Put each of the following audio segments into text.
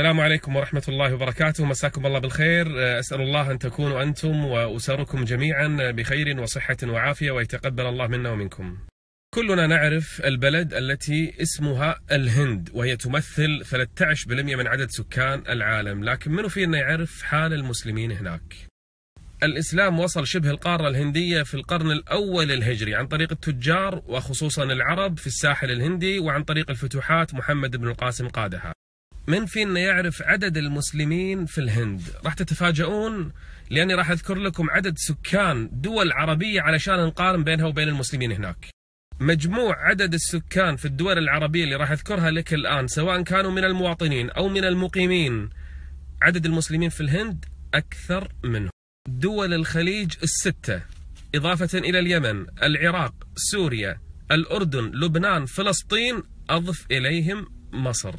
السلام عليكم ورحمة الله وبركاته مساكم الله بالخير أه، أسأل الله أن تكونوا أنتم وأسركم جميعا بخير وصحة وعافية ويتقبل الله منا ومنكم كلنا نعرف البلد التي اسمها الهند وهي تمثل 13% من عدد سكان العالم لكن منو فينا يعرف حال المسلمين هناك الإسلام وصل شبه القارة الهندية في القرن الأول الهجري عن طريق التجار وخصوصا العرب في الساحل الهندي وعن طريق الفتوحات محمد بن القاسم قادها من فينا يعرف عدد المسلمين في الهند راح تتفاجؤون لأني راح أذكر لكم عدد سكان دول عربية علشان نقارن بينها وبين المسلمين هناك مجموع عدد السكان في الدول العربية اللي راح أذكرها لك الآن سواء كانوا من المواطنين أو من المقيمين عدد المسلمين في الهند أكثر منهم دول الخليج الستة إضافة إلى اليمن العراق سوريا الأردن لبنان فلسطين أضف إليهم مصر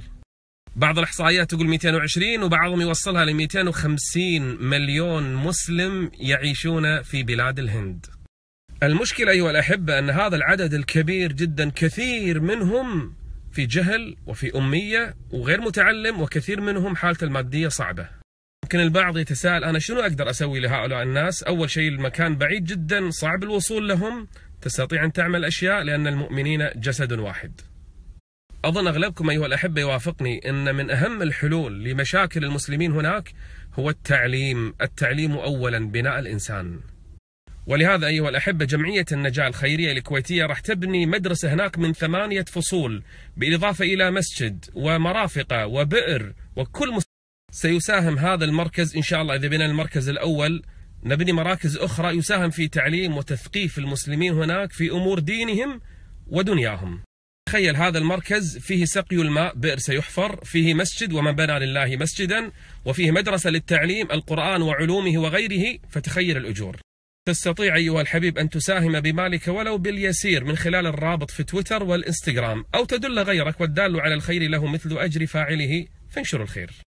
بعض الاحصائيات تقول 220 وبعضهم يوصلها ل 250 مليون مسلم يعيشون في بلاد الهند. المشكله ايها الاحبه ان هذا العدد الكبير جدا كثير منهم في جهل وفي اميه وغير متعلم وكثير منهم حالته الماديه صعبه. يمكن البعض يتساءل انا شنو اقدر اسوي لهؤلاء الناس؟ اول شيء المكان بعيد جدا صعب الوصول لهم، تستطيع ان تعمل اشياء لان المؤمنين جسد واحد. أظن أغلبكم أيها الأحبة يوافقني أن من أهم الحلول لمشاكل المسلمين هناك هو التعليم التعليم أولا بناء الإنسان ولهذا أيها الأحبة جمعية النجاة الخيرية الكويتية راح تبني مدرسة هناك من ثمانية فصول بالإضافة إلى مسجد ومرافقة وبئر وكل مس... سيساهم هذا المركز إن شاء الله إذا بنا المركز الأول نبني مراكز أخرى يساهم في تعليم وتثقيف المسلمين هناك في أمور دينهم ودنياهم تخيل هذا المركز فيه سقي الماء بئر سيحفر فيه مسجد ومن بنى لله مسجدا وفيه مدرسة للتعليم القرآن وعلومه وغيره فتخيل الأجور تستطيع أيها الحبيب أن تساهم بمالك ولو باليسير من خلال الرابط في تويتر والإنستغرام أو تدل غيرك والدال على الخير له مثل أجر فاعله فانشروا الخير